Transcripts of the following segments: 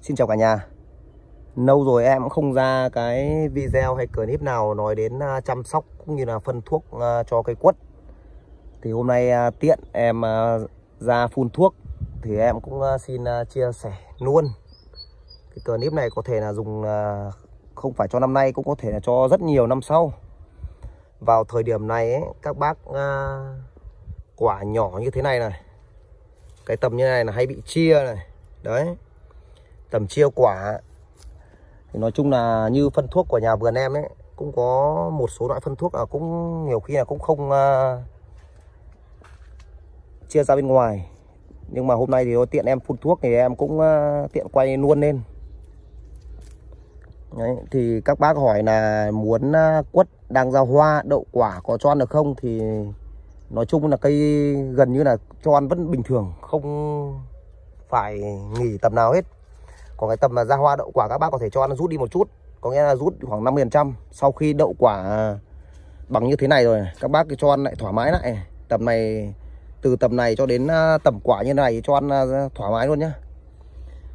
Xin chào cả nhà Lâu rồi em cũng không ra cái video hay clip nào nói đến à, chăm sóc cũng như là phân thuốc à, cho cây quất Thì hôm nay à, tiện em ra phun thuốc Thì em cũng xin chia sẻ luôn Cái clip này có thể là dùng không phải cho năm nay cũng có thể là cho rất nhiều năm sau Vào thời điểm này ấy, các bác quả nhỏ như thế này này Cái tầm như này là hay bị chia này Đấy tầm chiêu quả thì nói chung là như phân thuốc của nhà vườn em ấy cũng có một số loại phân thuốc là cũng nhiều khi là cũng không uh, chia ra bên ngoài nhưng mà hôm nay thì tiện em phun thuốc thì em cũng uh, tiện quay luôn lên Đấy, thì các bác hỏi là muốn uh, quất đang ra hoa đậu quả có cho ăn được không thì nói chung là cây gần như là cho ăn vẫn bình thường không phải nghỉ tầm nào hết còn cái tầm là ra hoa đậu quả các bác có thể cho ăn rút đi một chút có nghĩa là rút khoảng 50% sau khi đậu quả bằng như thế này rồi các bác cho ăn lại thoải mái lại tầm này từ tầm này cho đến à, tầm quả như này cho ăn à, thoải mái luôn nhá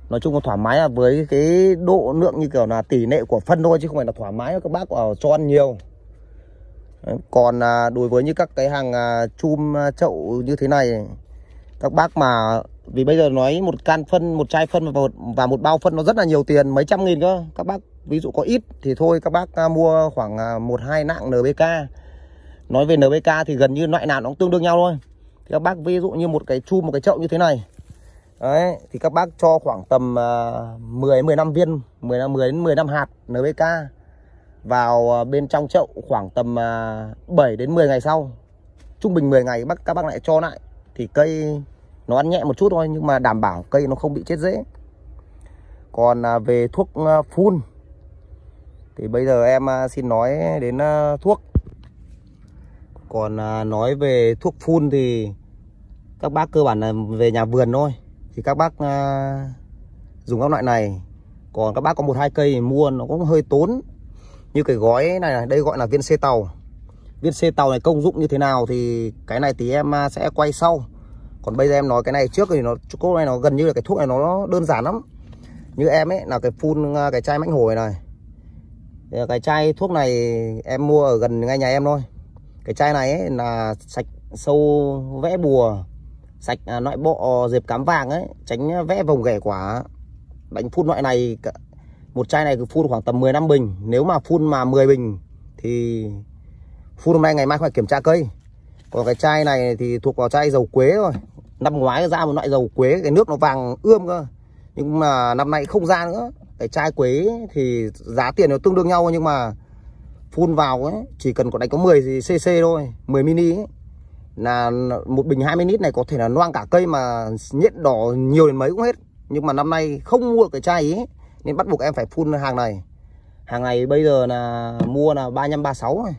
nói chung là thoải mái là với cái độ lượng như kiểu là tỷ lệ của phân thôi chứ không phải là thoải mái các bác ở cho ăn nhiều còn à, đối với như các cái hàng chum chậu như thế này các bác mà vì bây giờ nói một can phân một chai phân và một, và một bao phân nó rất là nhiều tiền mấy trăm nghìn cơ các bác ví dụ có ít thì thôi các bác à, mua khoảng à, một hai nặng NBK nói về NBK thì gần như loại nào nó cũng tương đương nhau thôi thì các bác ví dụ như một cái chu một cái chậu như thế này đấy thì các bác cho khoảng tầm uh, 10 15 viên 10 10 đến 15 hạt NBK vào à, bên trong chậu khoảng tầm uh, 7 đến 10 ngày sau trung bình 10 ngày các bác các bác lại cho lại thì cây nó ăn nhẹ một chút thôi nhưng mà đảm bảo cây nó không bị chết dễ còn à, về thuốc à, phun thì bây giờ em à, xin nói đến thuốc còn nói về thuốc phun thì các bác cơ bản là về nhà vườn thôi thì các bác dùng các loại này còn các bác có một hai cây mua nó cũng hơi tốn như cái gói này này đây gọi là viên xe tàu viên xe tàu này công dụng như thế nào thì cái này thì em sẽ quay sau còn bây giờ em nói cái này trước thì nó cốt này nó gần như là cái thuốc này nó đơn giản lắm như em ấy là cái phun ờ, cái chai mãnh hồi này ờ, cái chai thuốc này em mua ở gần ngay nhà em thôi cái chai này ấy là sạch sâu vẽ bùa sạch à, loại bọ diệp cám vàng ấy tránh vẽ vòng ghẻ quả đánh phun loại này một chai này cứ phun khoảng tầm 15 bình nếu mà phun mà 10 bình thì phun hôm nay ngày mai phải kiểm tra cây còn cái chai này thì thuộc vào chai dầu quế rồi năm ngoái ra một loại dầu quế cái nước nó vàng ươm cơ nhưng mà năm nay không ra nữa cái chai quế thì giá tiền nó tương đương nhau nhưng mà phun vào ấy chỉ cần có đánh có 10 cc thôi 10 mini ấy, là một bình 20 lít này có thể là loang cả cây mà nhện đỏ nhiều đến mấy cũng hết nhưng mà năm nay không mua cái chai ấy nên bắt buộc em phải phun hàng này hàng này bây giờ là mua là ba năm ba sáu này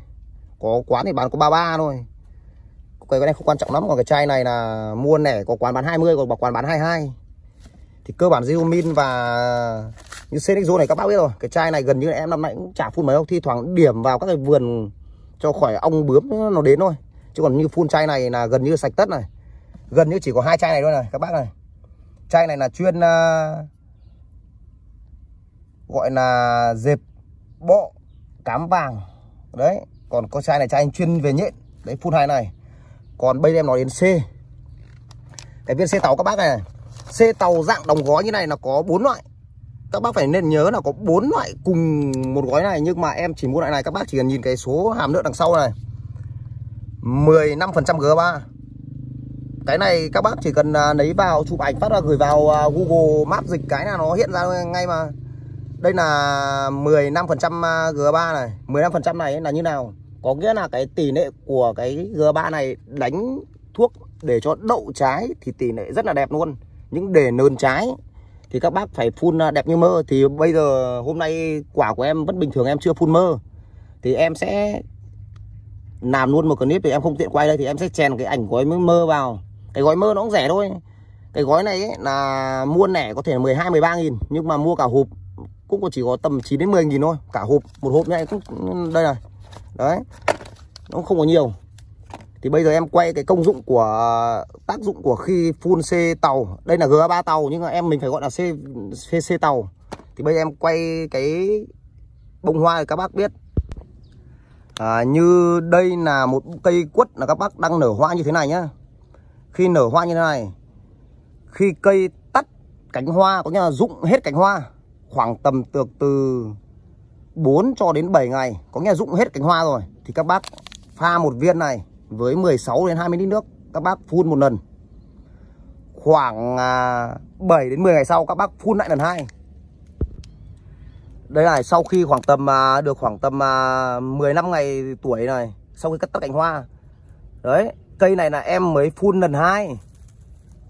có quán thì bán có 33 thôi cái này không quan trọng lắm còn cái chai này là mua nẻ có quán bán 20 còn bảo quán bán 22 thì cơ bản Zoomin và như CNXO này các bác biết rồi cái chai này gần như là em năm nay cũng chả phun mấy đâu thi thoảng điểm vào các cái vườn cho khỏi ong bướm nó đến thôi chứ còn như phun chai này là gần như sạch tất này gần như chỉ có hai chai này thôi này các bác này chai này là chuyên uh, gọi là dẹp bộ cám vàng đấy còn có chai này chai anh chuyên về nhện đấy phun hai này còn bây giờ em nói đến C cái viên C tàu các bác này, C tàu dạng đóng gói như này là có bốn loại các bác phải nên nhớ là có bốn loại cùng một gói này nhưng mà em chỉ mua loại này các bác chỉ cần nhìn cái số hàm lượng đằng sau này 15% G3 cái này các bác chỉ cần à, lấy vào chụp ảnh phát ra gửi vào à, Google Maps dịch cái là nó hiện ra ngay mà đây là 15% à, G3 này 15% này là như nào có nghĩa là cái tỷ lệ của cái G3 này đánh thuốc để cho đậu trái thì tỷ lệ rất là đẹp luôn những để nơn trái thì các bác phải phun à, đẹp như mơ thì bây giờ hôm nay quả của em vẫn bình thường em chưa phun mơ thì em sẽ làm luôn một clip thì em không tiện quay đây thì em sẽ chèn cái ảnh gói mơ vào cái gói mơ nó cũng rẻ thôi cái gói này ấy là mua nẻ có thể 12 13 nghìn nhưng mà mua cả hộp cũng chỉ có tầm 9 đến 10 nghìn thôi cả hộp một hộp này cũng đây này đấy nó không có nhiều thì bây giờ em quay cái công dụng của tác dụng của khi phun C tàu đây là g 3 tàu nhưng mà em mình phải gọi là C, C, C tàu thì bây giờ em quay cái bông hoa để các bác biết à, như đây là một cây quất là các bác đang nở hoa như thế này nhá khi nở hoa như thế này khi cây tắt cánh hoa có nghĩa là rụng hết cánh hoa khoảng tầm được từ 4 cho đến 7 ngày có nghĩa rụng hết cánh hoa rồi thì các bác pha một viên này với 16 đến 20 lít nước các bác phun một lần khoảng 7 à, đến 10 ngày sau các bác phun lại lần hai đây này sau khi khoảng tầm à, được khoảng tầm 15 à, ngày tuổi này sau khi cắt tóc cành hoa đấy cây này là em mới phun lần hai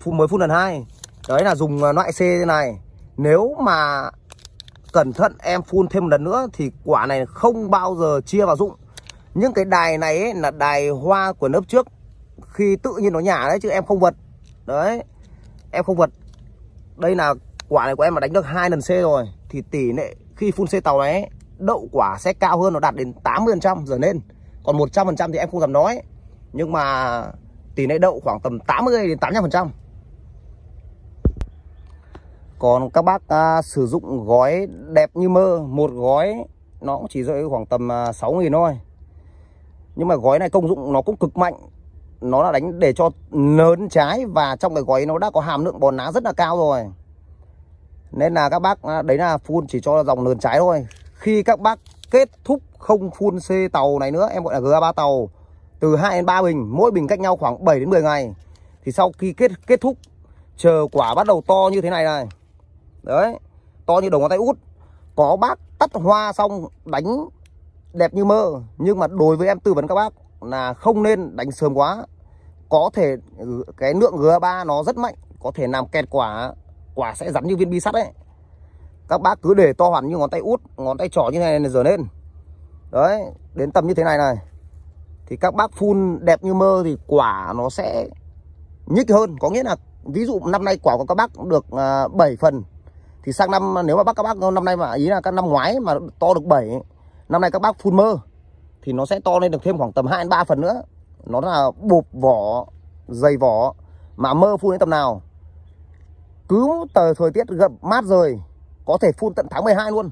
phun mới phun lần hai đấy là dùng loại C thế này nếu mà cẩn thận em phun thêm một lần nữa thì quả này không bao giờ chia vào dụng những cái đài này ấy, là đài hoa của lớp trước khi tự nhiên nó nhả đấy chứ em không vật đấy em không vật đây là quả này của em mà đánh được hai lần C rồi thì tỷ lệ khi phun C tàu ấy, đậu quả sẽ cao hơn nó đạt đến 80% giờ nên còn 100% thì em không dám nói nhưng mà tỷ lệ đậu khoảng tầm 80 đến 85% còn các bác à, sử dụng gói đẹp như mơ một gói nó cũng chỉ rơi khoảng tầm à, 6 nghìn thôi nhưng mà gói này công dụng nó cũng cực mạnh nó là đánh để cho lớn trái và trong cái gói nó đã có hàm lượng bòn lá rất là cao rồi nên là các bác à, đấy là phun chỉ cho dòng lớn trái thôi khi các bác kết thúc không phun c tàu này nữa em gọi là g ba tàu từ 2 đến 3 bình mỗi bình cách nhau khoảng 7 đến 10 ngày thì sau khi kết kết thúc chờ quả bắt đầu to như thế này này đấy to như đầu ngón tay út có bác tắt hoa xong đánh đẹp như mơ nhưng mà đối với em tư vấn các bác là không nên đánh sớm quá có thể ừ, cái lượng GA3 nó rất mạnh có thể làm kẹt quả quả sẽ rắn như viên bi sắt đấy các bác cứ để to hẳn như ngón tay út ngón tay trỏ như này là dở lên đấy đến tầm như thế này này thì các bác phun đẹp như mơ thì quả nó sẽ nhích hơn có nghĩa là ví dụ năm nay quả của các bác được 7 à, phần thì sang năm nếu mà bác các bác năm nay mà ý là các năm ngoái mà to được 7 năm nay các bác phun mơ thì nó sẽ to lên được thêm khoảng tầm 2 đến 3 phần nữa nó là bụp vỏ dày vỏ mà mơ phun đến tầm nào cứ tờ thời tiết gậm mát rồi có thể phun tận tháng 12 luôn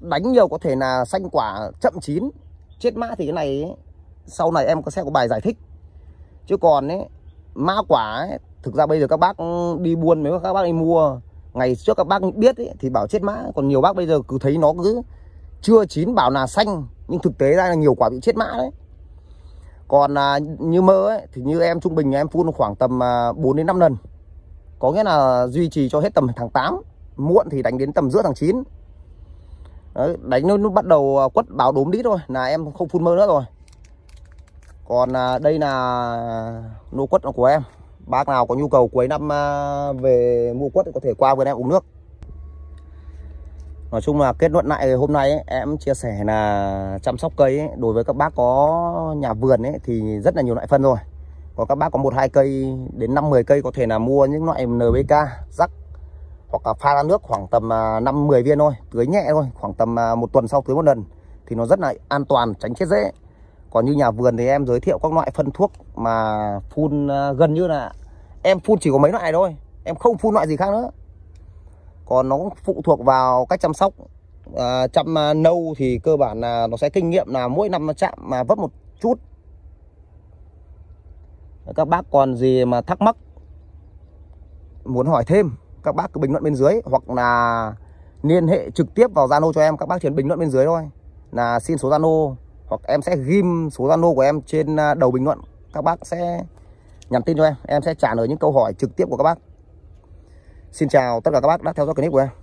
đánh nhiều có thể là xanh quả chậm chín chết mã thì cái này ấy, sau này em có sẽ có bài giải thích chứ còn ấy mã quả ấy, thực ra bây giờ các bác đi buôn nếu các bác đi mua ngày trước các bác biết ấy, thì bảo chết mã còn nhiều bác bây giờ cứ thấy nó cứ chưa chín bảo là xanh nhưng thực tế ra là nhiều quả bị chết mã đấy còn à, như mơ ấy, thì như em trung bình em phun khoảng tầm à, 4 đến 5 lần có nghĩa là duy trì cho hết tầm tháng 8 muộn thì đánh đến tầm giữa tháng 9 đấy, đánh nó, nó bắt đầu à, quất báo đốm đít thôi là em không phun mơ nữa rồi còn à, đây là nô quất của em bác nào có nhu cầu cuối năm à, về mua quất thì có thể qua với em uống nước Nói chung là kết luận lại hôm nay ấy, em chia sẻ là chăm sóc cây ấy, đối với các bác có nhà vườn ấy, thì rất là nhiều loại phân rồi. còn các bác có một hai cây đến 5 10 cây có thể là mua những loại NPK, rắc hoặc là pha ra nước khoảng tầm 5 à, 10 viên thôi, tưới nhẹ thôi, khoảng tầm à, một tuần sau tưới một lần thì nó rất là an toàn, tránh chết dễ. Còn như nhà vườn thì em giới thiệu các loại phân thuốc mà phun gần như là em phun chỉ có mấy loại thôi em không phun loại gì khác nữa còn nó cũng phụ thuộc vào cách chăm sóc à, chăm à, nâu thì cơ bản là nó sẽ kinh nghiệm là mỗi năm nó chạm mà vấp một chút các bác còn gì mà thắc mắc muốn hỏi thêm các bác cứ bình luận bên dưới hoặc là liên hệ trực tiếp vào Zalo cho em các bác chỉ bình luận bên dưới thôi là xin số Zalo hoặc em sẽ ghim số Zalo của em trên à, đầu bình luận các bác sẽ nhắn tin cho em em sẽ trả lời những câu hỏi trực tiếp của các bác xin chào tất cả các bác đã theo dõi clip của em